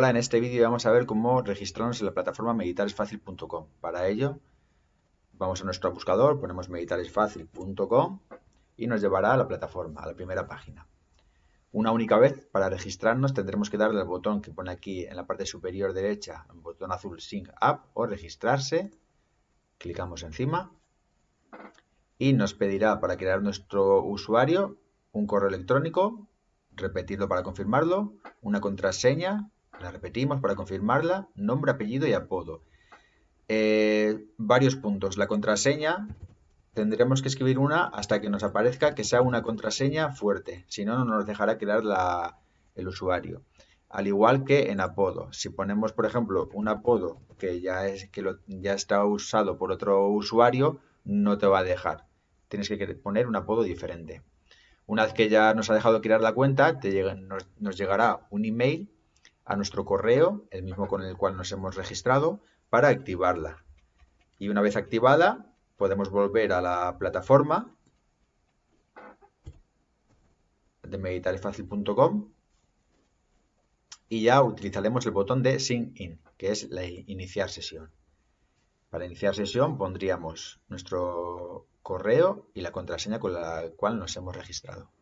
Hola, en este vídeo vamos a ver cómo registrarnos en la plataforma meditaresfacil.com. Para ello, vamos a nuestro buscador, ponemos meditaresfacil.com y nos llevará a la plataforma, a la primera página. Una única vez, para registrarnos, tendremos que darle al botón que pone aquí en la parte superior derecha, el botón azul Sync App o Registrarse. Clicamos encima y nos pedirá para crear nuestro usuario un correo electrónico, repetirlo para confirmarlo, una contraseña la repetimos para confirmarla, nombre, apellido y apodo. Eh, varios puntos. La contraseña, tendremos que escribir una hasta que nos aparezca que sea una contraseña fuerte, si no, no nos dejará crear la, el usuario. Al igual que en apodo, si ponemos, por ejemplo, un apodo que ya, es, que lo, ya está usado por otro usuario, no te va a dejar. Tienes que poner un apodo diferente. Una vez que ya nos ha dejado crear la cuenta, te nos llegará un email a nuestro correo, el mismo con el cual nos hemos registrado, para activarla. Y una vez activada, podemos volver a la plataforma de meditarefacil.com y ya utilizaremos el botón de Sign In, que es la iniciar sesión. Para iniciar sesión pondríamos nuestro correo y la contraseña con la cual nos hemos registrado.